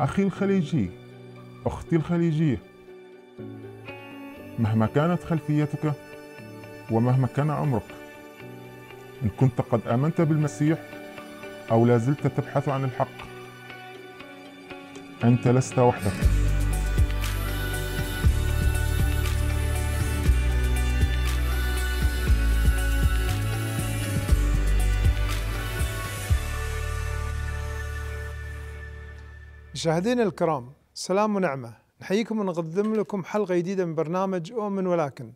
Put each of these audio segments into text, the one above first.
أخي الخليجي أختي الخليجية مهما كانت خلفيتك ومهما كان عمرك إن كنت قد آمنت بالمسيح أو لا زلت تبحث عن الحق أنت لست وحدك مشاهدينا الكرام سلام ونعمة نحييكم ونقدم لكم حلقة جديدة من برنامج أؤمن ولكن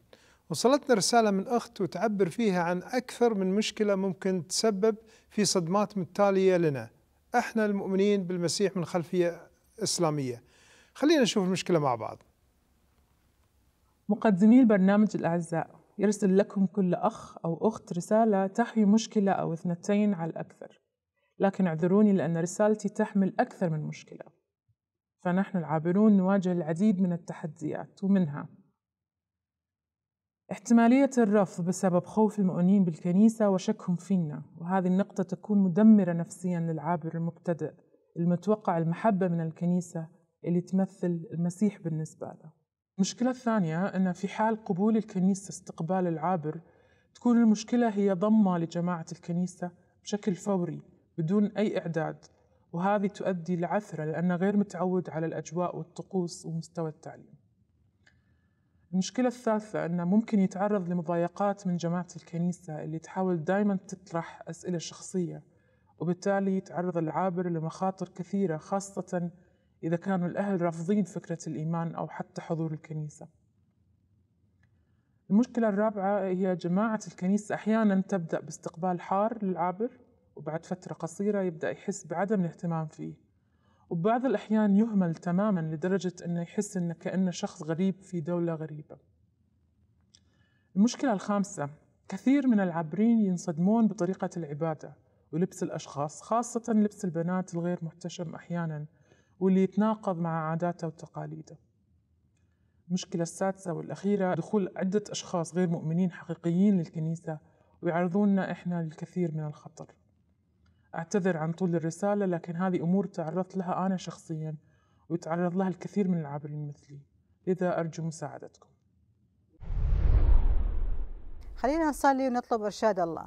وصلتنا رسالة من أخت وتعبر فيها عن أكثر من مشكلة ممكن تسبب في صدمات متتالية لنا احنا المؤمنين بالمسيح من خلفية إسلامية خلينا نشوف المشكلة مع بعض مقدمي البرنامج الأعزاء يرسل لكم كل أخ أو أخت رسالة تحوي مشكلة أو اثنتين على الأكثر لكن اعذروني لأن رسالتي تحمل أكثر من مشكلة فنحن العابرون نواجه العديد من التحديات ومنها احتمالية الرفض بسبب خوف المؤمنين بالكنيسة وشكهم فينا وهذه النقطة تكون مدمرة نفسيا للعابر المبتدئ المتوقع المحبة من الكنيسة اللي تمثل المسيح بالنسبة له المشكلة الثانية أن في حال قبول الكنيسة استقبال العابر تكون المشكلة هي ضمة لجماعة الكنيسة بشكل فوري بدون أي إعداد وهذه تؤدي لعثرة لأنه غير متعود على الأجواء والطقوس ومستوى التعليم المشكلة الثالثة أنه ممكن يتعرض لمضايقات من جماعة الكنيسة اللي تحاول دائما تطرح أسئلة شخصية وبالتالي يتعرض العابر لمخاطر كثيرة خاصة إذا كانوا الأهل رافضين فكرة الإيمان أو حتى حضور الكنيسة المشكلة الرابعة هي جماعة الكنيسة أحيانا تبدأ باستقبال حار للعابر وبعد فترة قصيرة يبدأ يحس بعدم الاهتمام فيه وبعض الأحيان يهمل تماما لدرجة أنه يحس أنه كأنه شخص غريب في دولة غريبة المشكلة الخامسة كثير من العابرين ينصدمون بطريقة العبادة ولبس الأشخاص خاصة لبس البنات الغير محتشم أحيانا واللي يتناقض مع عاداته وتقاليده المشكلة السادسة والأخيرة دخول عدة أشخاص غير مؤمنين حقيقيين للكنيسة ويعرضوننا إحنا للكثير من الخطر أعتذر عن طول الرسالة لكن هذه أمور تعرضت لها أنا شخصيا ويتعرض لها الكثير من العابرين مثلي لذا أرجو مساعدتكم خلينا نصلي ونطلب إرشاد الله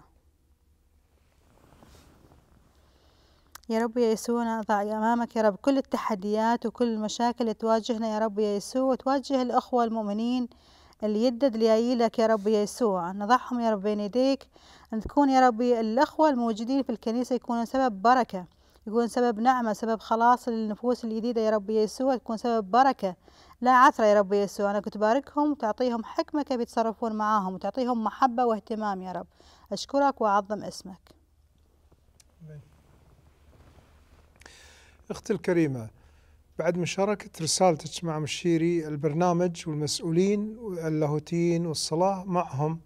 يا رب يا يسوع نضع أمامك يا رب كل التحديات وكل المشاكل تواجهنا يا رب يا يسوع وتواجه الأخوة المؤمنين اللي اللي جايلك يا ربي يسوع نضعهم يا رب بين يديك أن تكون يا ربي الأخوة الموجودين في الكنيسة يكونوا سبب بركة يكون سبب نعمة سبب خلاص للنفوس الجديدة يا ربي يسوع تكون سبب بركة لا عثرة يا ربي يسوع انا كنت باركهم وتعطيهم حكمة كيف يتصرفون معاهم وتعطيهم محبة واهتمام يا رب أشكرك وأعظم اسمك أختي الكريمة بعد مشاركة رسالتك مع مشيري البرنامج والمسؤولين اللاهوتيين والصلاة معهم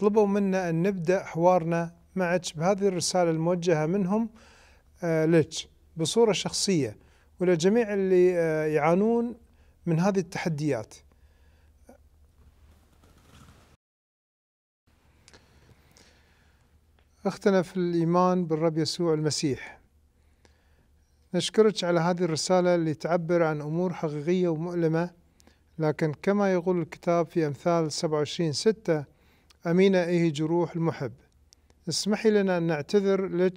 طلبوا منا أن نبدأ حوارنا معك بهذه الرسالة الموجهة منهم آه، لك بصورة شخصية ولجميع اللي آه، يعانون من هذه التحديات اختنا في الإيمان بالرب يسوع المسيح نشكرك على هذه الرسالة اللي تعبر عن أمور حقيقية ومؤلمة لكن كما يقول الكتاب في أمثال 27 ستة أمينة إيه جروح المحب اسمحي لنا أن نعتذر لك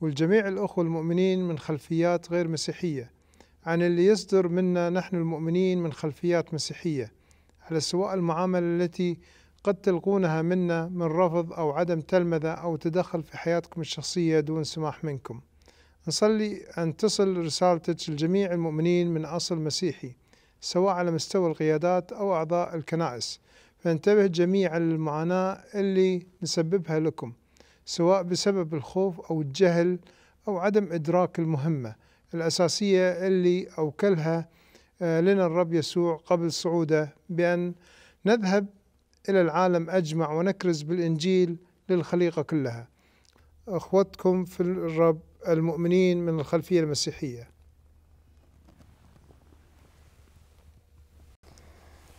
والجميع الأخوة المؤمنين من خلفيات غير مسيحية عن اللي يصدر منا نحن المؤمنين من خلفيات مسيحية على سواء المعاملة التي قد تلقونها منا من رفض أو عدم تلمذة أو تدخل في حياتكم الشخصية دون سماح منكم نصلي أن تصل رسالتك لجميع المؤمنين من أصل مسيحي سواء على مستوى القيادات أو أعضاء الكنائس فانتبه جميعا للمعاناة اللي نسببها لكم سواء بسبب الخوف أو الجهل أو عدم إدراك المهمة الأساسية اللي أوكلها آه، لنا الرب يسوع قبل صعوده بأن نذهب إلى العالم أجمع ونكرز بالإنجيل للخليقة كلها أخوتكم في الرب المؤمنين من الخلفية المسيحية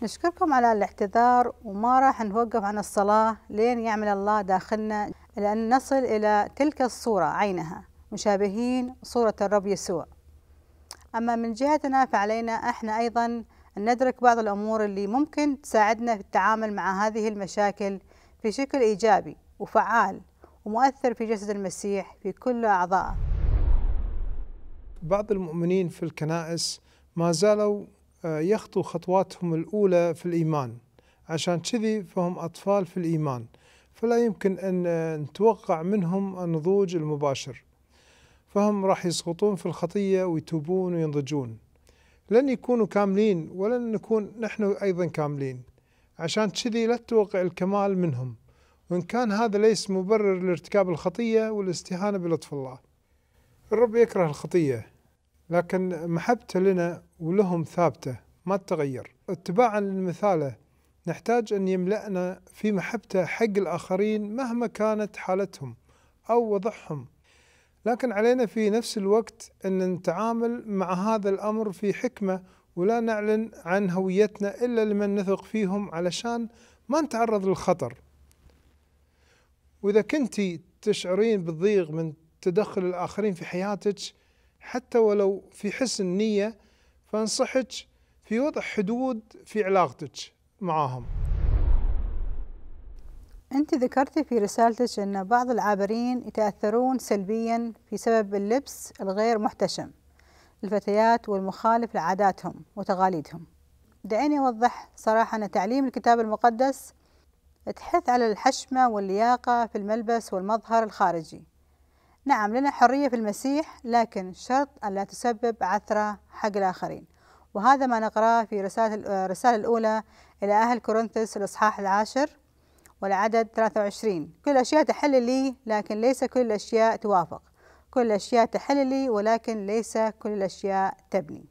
نشكركم على الاعتذار وما راح نوقف عن الصلاة لين يعمل الله داخلنا لأن نصل إلى تلك الصورة عينها مشابهين صورة الرب يسوع أما من جهتنا فعلينا إحنا أيضا أن ندرك بعض الأمور اللي ممكن تساعدنا في التعامل مع هذه المشاكل في شكل إيجابي وفعال ومؤثر في جسد المسيح في كل أعضائه بعض المؤمنين في الكنائس ما زالوا آه، يخطوا خطواتهم الأولى في الإيمان عشان كذي فهم أطفال في الإيمان فلا يمكن أن آه، نتوقع منهم النضوج المباشر فهم راح يسقطون في الخطية ويتوبون وينضجون لن يكونوا كاملين ولن نكون نحن أيضا كاملين عشان كذي لا تتوقع الكمال منهم وإن كان هذا ليس مبرر لارتكاب الخطية والاستهانة بلطف الله الرب يكره الخطية لكن محبته لنا ولهم ثابتة ما تتغير اتباعا لمثاله نحتاج أن يملأنا في محبته حق الآخرين مهما كانت حالتهم أو وضعهم لكن علينا في نفس الوقت أن نتعامل مع هذا الأمر في حكمة ولا نعلن عن هويتنا إلا لمن نثق فيهم علشان ما نتعرض للخطر واذا كنت تشعرين بالضيق من تدخل الاخرين في حياتك حتى ولو في حسن نيه فانصحك في وضع حدود في علاقتك معاهم. انت ذكرتي في رسالتك ان بعض العابرين يتاثرون سلبيا بسبب اللبس الغير محتشم الفتيات والمخالف لعاداتهم وتقاليدهم. دعيني اوضح صراحه ان تعليم الكتاب المقدس تحث على الحشمة واللياقة في الملبس والمظهر الخارجي نعم لنا حرية في المسيح لكن شرط أن لا تسبب عثرة حق الآخرين وهذا ما نقرأه في رسالة الرسالة الأولى إلى أهل كورنثس الإصحاح العاشر والعدد 23 كل الأشياء تحل لي لكن ليس كل الأشياء توافق كل الأشياء تحل لي ولكن ليس كل الأشياء تبني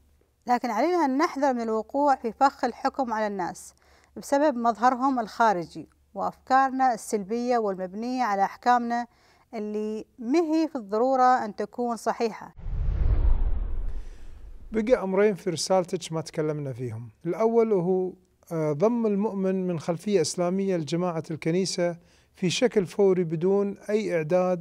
لكن علينا أن نحذر من الوقوع في فخ الحكم على الناس بسبب مظهرهم الخارجي وأفكارنا السلبية والمبنية على أحكامنا اللي مهي في الضرورة أن تكون صحيحة بقى أمرين في رسالتك ما تكلمنا فيهم الأول هو آه، ضم المؤمن من خلفية إسلامية لجماعة الكنيسة في شكل فوري بدون أي إعداد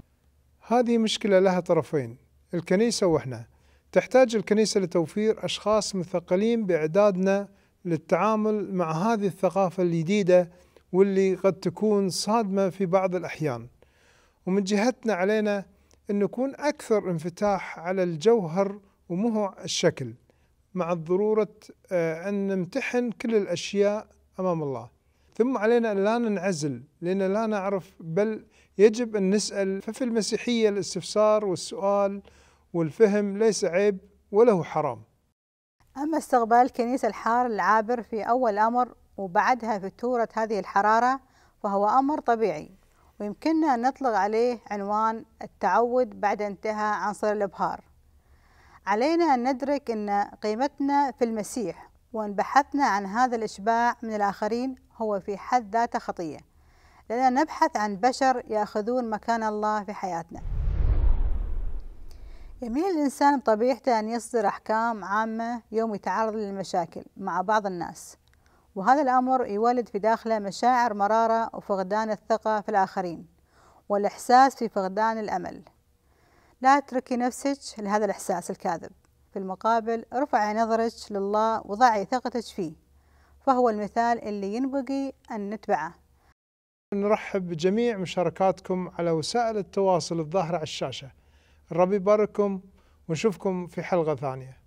هذه مشكلة لها طرفين الكنيسة وإحنا تحتاج الكنيسة لتوفير أشخاص مثقلين بإعدادنا للتعامل مع هذه الثقافة الجديدة واللي قد تكون صادمة في بعض الأحيان ومن جهتنا علينا أن نكون أكثر انفتاح على الجوهر ومو الشكل مع ضرورة آه، أن نمتحن كل الأشياء أمام الله ثم علينا أن لا ننعزل لأن لا نعرف بل يجب أن نسأل ففي المسيحية الاستفسار والسؤال والفهم ليس عيب وله حرام أما استقبال كنيسة الحار العابر في أول أمر وبعدها فتورة هذه الحرارة فهو أمر طبيعي ويمكننا أن نطلق عليه عنوان التعود بعد انتهاء عنصر الإبهار علينا أن ندرك أن قيمتنا في المسيح وأن بحثنا عن هذا الإشباع من الآخرين هو في حد ذاته خطية لأننا نبحث عن بشر يأخذون مكان الله في حياتنا يميل الإنسان بطبيعته أن يصدر أحكام عامة يوم يتعرض للمشاكل مع بعض الناس وهذا الأمر يولد في داخله مشاعر مرارة وفقدان الثقة في الآخرين والإحساس في فقدان الأمل لا تركي نفسك لهذا الإحساس الكاذب في المقابل ارفعي نظرك لله وضعي ثقتك فيه فهو المثال اللي ينبغي أن نتبعه نرحب بجميع مشاركاتكم على وسائل التواصل الظاهرة على الشاشة الرب يبارككم ونشوفكم في حلقة ثانية